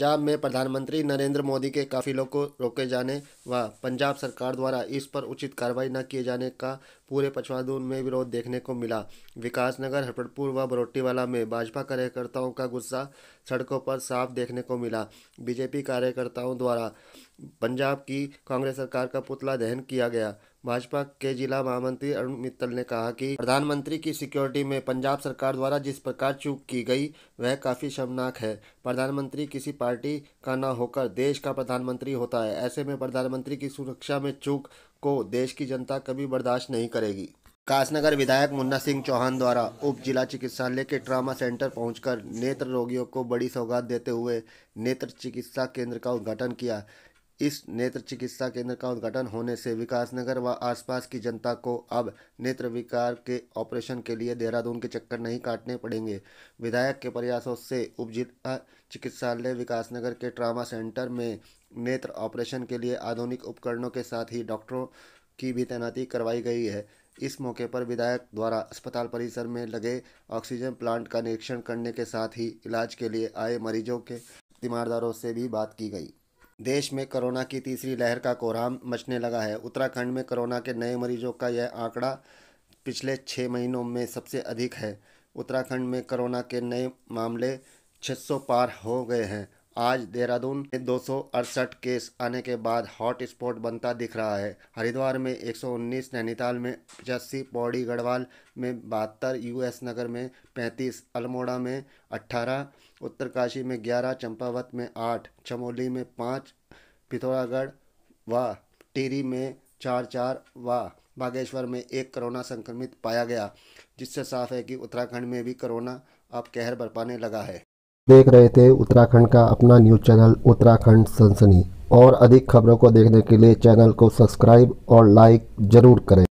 पंजाब में प्रधानमंत्री नरेंद्र मोदी के काफिलों को रोके जाने व पंजाब सरकार द्वारा इस पर उचित कार्रवाई न किए जाने का पूरे पछवादून में विरोध देखने को मिला विकासनगर हरपटपुर व बरोटीवाला में भाजपा कार्यकर्ताओं का गुस्सा सड़कों पर साफ देखने को मिला बीजेपी कार्यकर्ताओं द्वारा पंजाब की कांग्रेस सरकार का पुतला दहन किया गया भाजपा के जिला महामंत्री अरुण मित्तल ने कहा कि प्रधानमंत्री की सिक्योरिटी में पंजाब सरकार द्वारा जिस प्रकार चूक की गई वह काफ़ी शर्मनाक है प्रधानमंत्री किसी पार्टी का न होकर देश का प्रधानमंत्री होता है ऐसे में प्रधानमंत्री की सुरक्षा में चूक को देश की जनता कभी बर्दाश्त नहीं करेगी कासनगर विधायक मुन्ना सिंह चौहान द्वारा उप जिला चिकित्सालय के ट्रामा सेंटर पहुंचकर नेत्र रोगियों को बड़ी सौगात देते हुए नेत्र चिकित्सा केंद्र का उद्घाटन किया इस नेत्र चिकित्सा केंद्र का उद्घाटन होने से विकासनगर व आसपास की जनता को अब नेत्र विकार के ऑपरेशन के लिए देहरादून के चक्कर नहीं काटने पड़ेंगे विधायक के प्रयासों से उप चिकित्सालय विकासनगर के ट्रामा सेंटर में नेत्र ऑपरेशन के लिए आधुनिक उपकरणों के साथ ही डॉक्टरों की भी तैनाती करवाई गई है इस मौके पर विधायक द्वारा अस्पताल परिसर में लगे ऑक्सीजन प्लांट का निरीक्षण करने के साथ ही इलाज के लिए आए मरीजों के तीमारदारों से भी बात की गई देश में कोरोना की तीसरी लहर का कोहराम मचने लगा है उत्तराखंड में कोरोना के नए मरीजों का यह आंकड़ा पिछले छः महीनों में सबसे अधिक है उत्तराखंड में कोरोना के नए मामले 600 पार हो गए हैं आज देहरादून में दो केस आने के बाद हॉट स्पॉट बनता दिख रहा है हरिद्वार में 119, नैनीताल में पचासी पौड़ी गढ़वाल में बहत्तर यूएस नगर में 35, अल्मोड़ा में 18, उत्तरकाशी में 11, चंपावत में 8, चमोली में 5, पिथौरागढ़ व टिहरी में चार चार व बागेश्वर में एक कोरोना संक्रमित पाया गया जिससे साफ है कि उत्तराखंड में भी कोरोना अब कहर बरपाने लगा है देख रहे थे उत्तराखंड का अपना न्यूज चैनल उत्तराखंड सनसनी और अधिक खबरों को देखने के लिए चैनल को सब्सक्राइब और लाइक जरूर करें